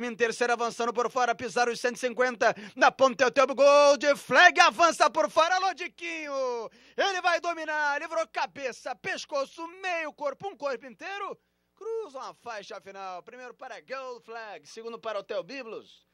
Em terceiro avançando por fora, pisar os 150 na ponta, é o gol de flag, avança por fora, Lodiquinho, ele vai dominar, livrou cabeça, pescoço, meio corpo, um corpo inteiro, cruza uma faixa final, primeiro para Gold Flag, segundo para Hotel Biblos,